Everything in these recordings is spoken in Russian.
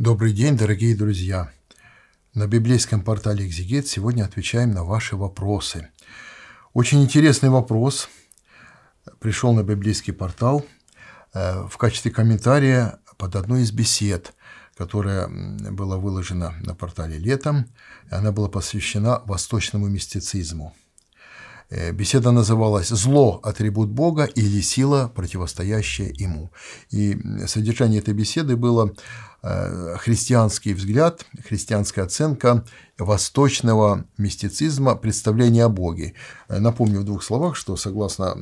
Добрый день, дорогие друзья! На библейском портале «Экзегет» сегодня отвечаем на ваши вопросы. Очень интересный вопрос пришел на библейский портал э, в качестве комментария под одной из бесед, которая была выложена на портале летом. Она была посвящена восточному мистицизму. Э, беседа называлась «Зло – атрибут Бога или сила, противостоящая Ему». И содержание этой беседы было э, христианский взгляд, христианская оценка восточного мистицизма, представления о Боге. Э, напомню в двух словах, что согласно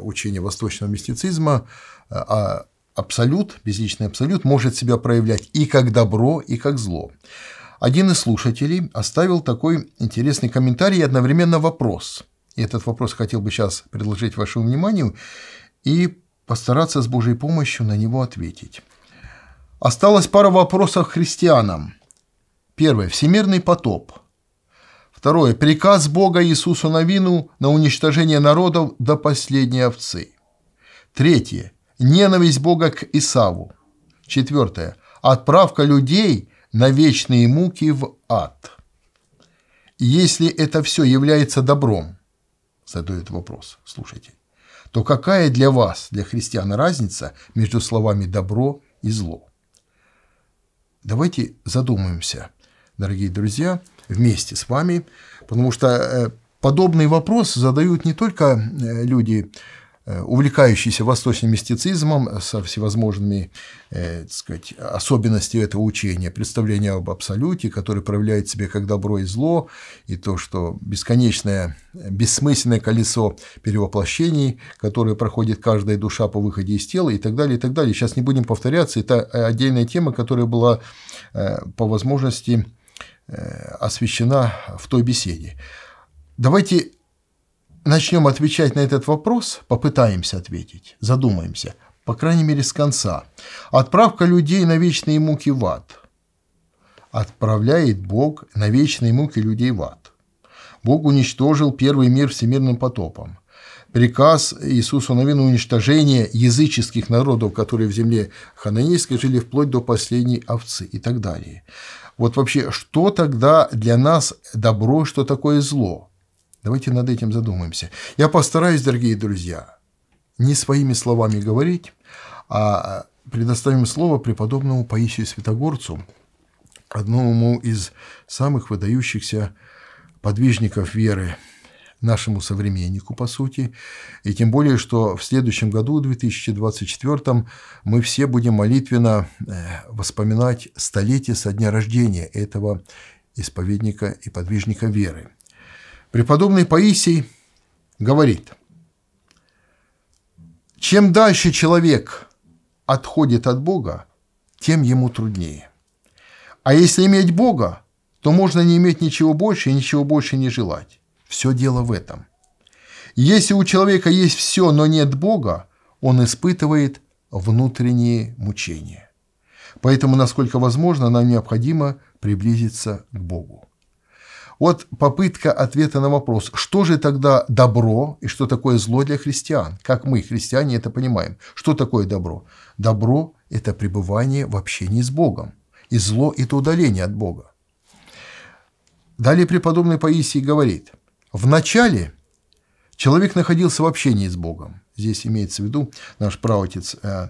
учению восточного мистицизма, а абсолют, безличный абсолют может себя проявлять и как добро, и как зло. Один из слушателей оставил такой интересный комментарий и одновременно вопрос – этот вопрос хотел бы сейчас предложить вашему вниманию и постараться с Божьей помощью на него ответить. Осталось пара вопросов христианам. Первое. Всемирный потоп. Второе. Приказ Бога Иисусу на вину на уничтожение народов до последней овцы. Третье. Ненависть Бога к Исаву. Четвертое. Отправка людей на вечные муки в ад. Если это все является добром – задает вопрос, слушайте, то какая для вас, для христиан, разница между словами «добро» и «зло»? Давайте задумаемся, дорогие друзья, вместе с вами, потому что э, подобный вопрос задают не только э, люди, Э, увлекающийся восточным мистицизмом э, со всевозможными э, так сказать, особенностями этого учения, представления об абсолюте, который проявляет в себе как добро и зло, и то, что бесконечное, бессмысленное колесо перевоплощений, которое проходит каждая душа по выходе из тела и так далее, и так далее. Сейчас не будем повторяться, это отдельная тема, которая была по возможности освещена в той беседе. Давайте начнем отвечать на этот вопрос, попытаемся ответить, задумаемся, по крайней мере с конца. Отправка людей на вечные муки в ад. Отправляет Бог на вечные муки людей в ад. Бог уничтожил первый мир всемирным потопом. Приказ Иисуса Иисусу Новину уничтожения языческих народов, которые в земле хананейской жили вплоть до последней овцы и так далее. Вот вообще, что тогда для нас добро, что такое зло – Давайте над этим задумаемся. Я постараюсь, дорогие друзья, не своими словами говорить, а предоставим слово преподобному Паисию Святогорцу, одному из самых выдающихся подвижников веры, нашему современнику, по сути, и тем более, что в следующем году, в 2024, мы все будем молитвенно э, воспоминать столетие со дня рождения этого исповедника и подвижника веры. Преподобный Паисий говорит, чем дальше человек отходит от Бога, тем ему труднее. А если иметь Бога, то можно не иметь ничего больше и ничего больше не желать. Все дело в этом. Если у человека есть все, но нет Бога, он испытывает внутренние мучения. Поэтому, насколько возможно, нам необходимо приблизиться к Богу. Вот попытка ответа на вопрос, что же тогда добро и что такое зло для христиан, как мы, христиане, это понимаем. Что такое добро? Добро – это пребывание в общении с Богом, и зло – это удаление от Бога. Далее преподобный Паисий говорит, «Вначале человек находился в общении с Богом». Здесь имеется в виду наш правотец э,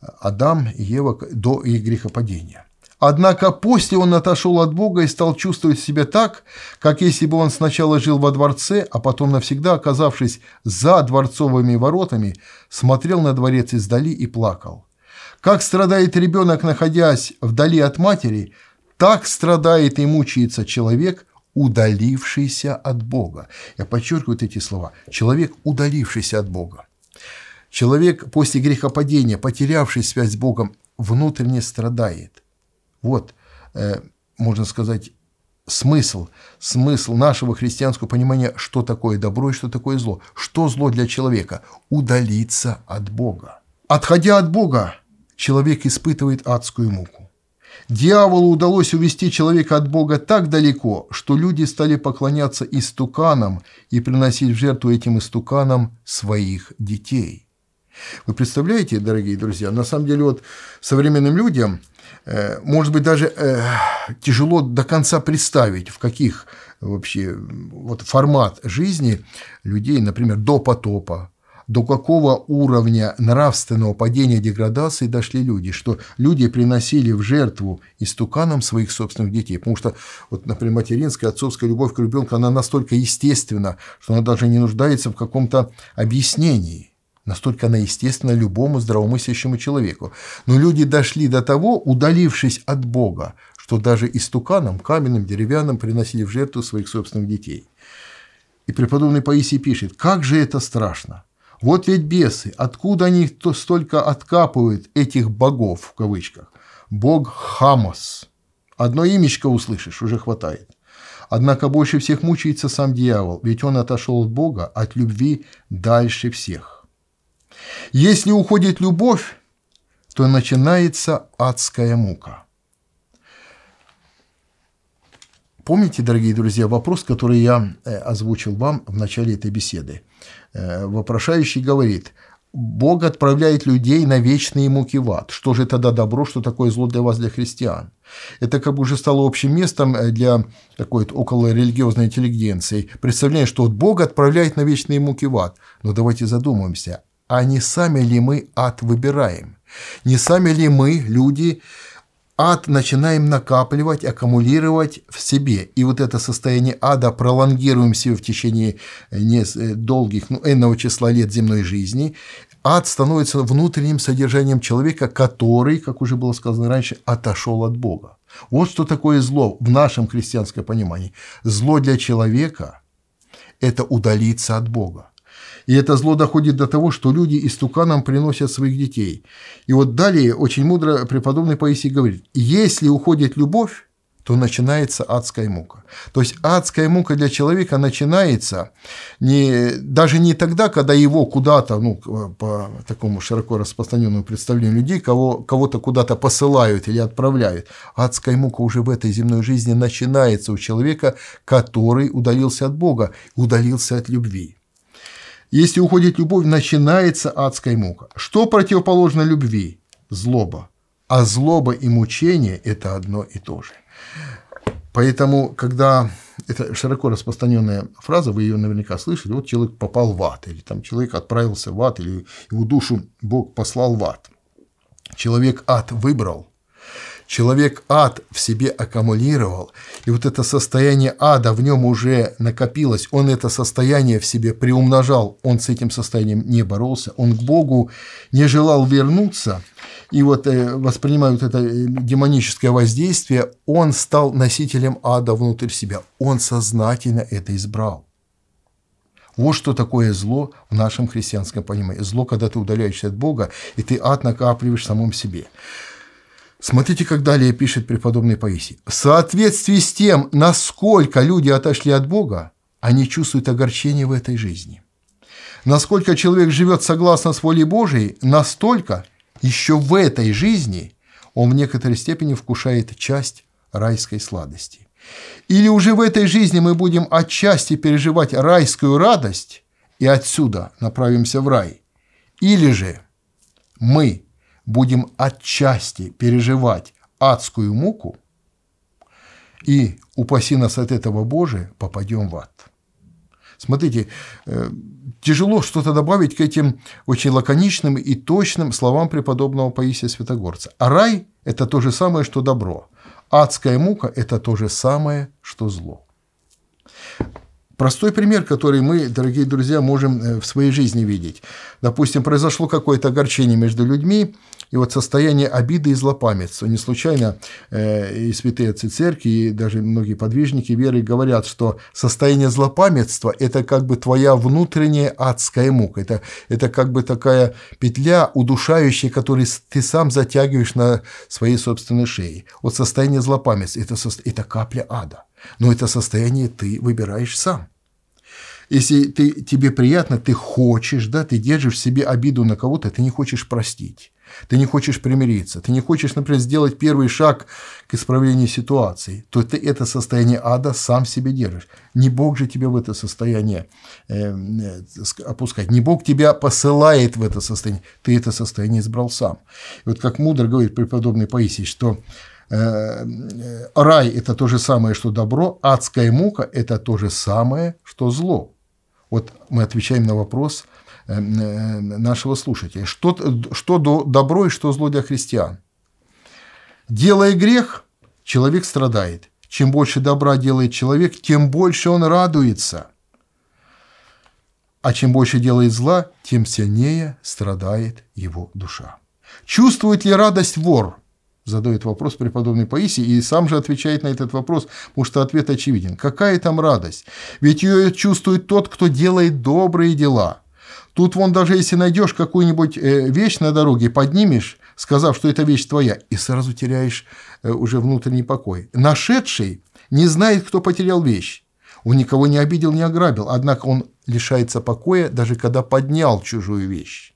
Адам и Ева до их грехопадения. Однако после он отошел от Бога и стал чувствовать себя так, как если бы он сначала жил во дворце, а потом навсегда, оказавшись за дворцовыми воротами, смотрел на дворец издали и плакал. Как страдает ребенок, находясь вдали от матери, так страдает и мучается человек, удалившийся от Бога. Я подчеркиваю эти слова. Человек, удалившийся от Бога. Человек после грехопадения, потерявший связь с Богом, внутренне страдает – вот, э, можно сказать, смысл, смысл нашего христианского понимания, что такое добро и что такое зло. Что зло для человека? Удалиться от Бога. Отходя от Бога, человек испытывает адскую муку. Дьяволу удалось увести человека от Бога так далеко, что люди стали поклоняться истуканам и приносить в жертву этим истуканам своих детей. Вы представляете, дорогие друзья, на самом деле вот современным людям – Э, может быть, даже э, тяжело до конца представить, в каких вообще вот формат жизни людей, например, до потопа, до какого уровня нравственного падения деградации дошли люди, что люди приносили в жертву истуканам своих собственных детей. Потому что, вот, например, материнская, отцовская любовь к ребенку, она настолько естественна, что она даже не нуждается в каком-то объяснении. Настолько она естественна любому здравомыслящему человеку. Но люди дошли до того, удалившись от Бога, что даже истуканам, каменным, деревянным приносили в жертву своих собственных детей. И преподобный Паисий пишет, как же это страшно. Вот ведь бесы, откуда они то столько откапывают этих богов, в кавычках. Бог Хамос. Одно имечко услышишь, уже хватает. Однако больше всех мучается сам дьявол, ведь он отошел от Бога, от любви дальше всех. Если уходит любовь, то начинается адская мука. Помните, дорогие друзья, вопрос, который я э, озвучил вам в начале этой беседы? Э, вопрошающий говорит, Бог отправляет людей на вечные муки в ад. Что же тогда добро, что такое зло для вас, для христиан? Это как бы уже стало общим местом э, для такой около религиозной интеллигенции. Представляем, что вот Бог отправляет на вечные муки в ад. Но давайте задумаемся, а не сами ли мы ад выбираем? Не сами ли мы, люди, ад начинаем накапливать, аккумулировать в себе. И вот это состояние ада пролонгируем себе в течение э, э, долгих, ну, энного числа лет земной жизни. Ад становится внутренним содержанием человека, который, как уже было сказано раньше, отошел от Бога. Вот что такое зло в нашем христианском понимании. Зло для человека – это удалиться от Бога. И это зло доходит до того, что люди истуканам приносят своих детей. И вот далее очень мудро преподобный Паисий говорит, если уходит любовь, то начинается адская мука. То есть адская мука для человека начинается не, даже не тогда, когда его куда-то, ну, по такому широко распространенному представлению людей, кого, кого-то куда-то посылают или отправляют. Адская мука уже в этой земной жизни начинается у человека, который удалился от Бога, удалился от любви. Если уходит любовь, начинается адская мука. Что противоположно любви? Злоба. А злоба и мучение – это одно и то же. Поэтому, когда это широко распространенная фраза, вы ее наверняка слышали, вот человек попал в ад, или там человек отправился в ад, или его душу Бог послал в ад. Человек ад выбрал, Человек ад в себе аккумулировал, и вот это состояние ада в нем уже накопилось, он это состояние в себе приумножал, он с этим состоянием не боролся, он к Богу не желал вернуться, и вот э, воспринимая вот это э, демоническое воздействие, он стал носителем ада внутрь себя, он сознательно это избрал. Вот что такое зло в нашем христианском понимании. Зло, когда ты удаляешься от Бога, и ты ад накапливаешь в самом себе. Смотрите, как далее пишет преподобный Паисий. «В соответствии с тем, насколько люди отошли от Бога, они чувствуют огорчение в этой жизни. Насколько человек живет согласно с волей Божией, настолько еще в этой жизни он в некоторой степени вкушает часть райской сладости. Или уже в этой жизни мы будем отчасти переживать райскую радость и отсюда направимся в рай. Или же мы – будем отчасти переживать адскую муку и, упаси нас от этого Боже, попадем в ад. Смотрите, э, тяжело что-то добавить к этим очень лаконичным и точным словам преподобного Паисия Святогорца. А рай – это то же самое, что добро. Адская мука – это то же самое, что зло. Простой пример, который мы, дорогие друзья, можем э, в своей жизни видеть. Допустим, произошло какое-то огорчение между людьми, и вот состояние обиды и злопамятства. Не случайно э, и святые отцы церкви, и даже многие подвижники веры говорят, что состояние злопамятства – это как бы твоя внутренняя адская мука. Это, это как бы такая петля удушающая, которую ты сам затягиваешь на своей собственной шее. Вот состояние злопамятства – это, это капля ада. Но это состояние ты выбираешь сам если ты, тебе приятно, ты хочешь, да, ты держишь в себе обиду на кого-то, ты не хочешь простить ты не хочешь примириться, ты не хочешь, например, сделать первый шаг к исправлению ситуации, то ты это состояние ада сам себе держишь. Не Бог же тебя в это состояние эм, э, опускать, не Бог тебя посылает в это состояние, ты это состояние избрал сам. И вот как мудро говорит преподобный Паисий, что э, э, рай – это то же самое, что добро, адская мука – это то же самое, что зло. Вот мы отвечаем на вопрос – нашего слушателя. Что, что добро и что зло для христиан. Делая грех, человек страдает. Чем больше добра делает человек, тем больше он радуется. А чем больше делает зла, тем сильнее страдает его душа. Чувствует ли радость вор? Задает вопрос преподобный Паисий и сам же отвечает на этот вопрос, потому что ответ очевиден. Какая там радость? Ведь ее чувствует тот, кто делает добрые дела – Тут вон даже если найдешь какую-нибудь э, вещь на дороге, поднимешь, сказав, что эта вещь твоя, и сразу теряешь э, уже внутренний покой. Нашедший не знает, кто потерял вещь. Он никого не обидел, не ограбил, однако он лишается покоя, даже когда поднял чужую вещь.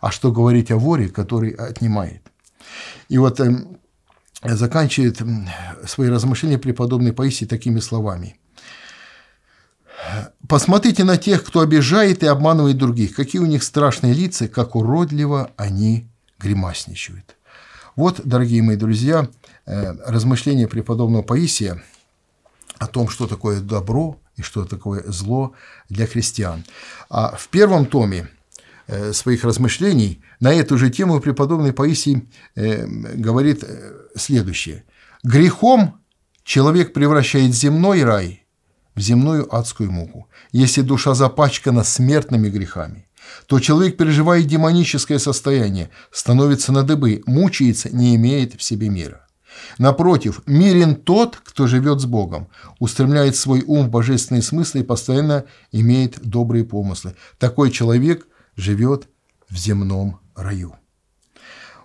А что говорить о воре, который отнимает? И вот э, заканчивает свои размышления преподобный Паисий такими словами – Посмотрите на тех, кто обижает и обманывает других. Какие у них страшные лица, как уродливо они гримасничают. Вот, дорогие мои друзья, э, размышления преподобного Паисия о том, что такое добро и что такое зло для христиан. А в первом томе э, своих размышлений на эту же тему преподобный Паисий э, говорит следующее. «Грехом человек превращает земной рай – в земную адскую муку. Если душа запачкана смертными грехами, то человек переживает демоническое состояние, становится на дыбы, мучается, не имеет в себе мира. Напротив, мирен тот, кто живет с Богом, устремляет свой ум в божественные смыслы и постоянно имеет добрые помыслы. Такой человек живет в земном раю.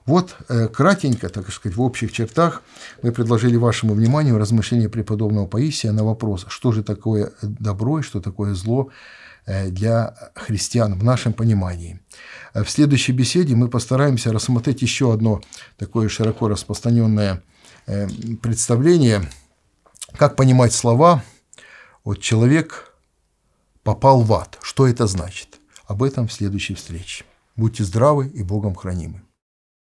Вот э, кратенько, так сказать, в общих чертах мы предложили вашему вниманию размышления преподобного Паисия на вопрос, что же такое добро и что такое зло э, для христиан в нашем понимании. Э, в следующей беседе мы постараемся рассмотреть еще одно такое широко распространенное представление, как понимать слова «вот человек попал в ад». Что это значит? Об этом в следующей встрече. Будьте здравы и Богом хранимы.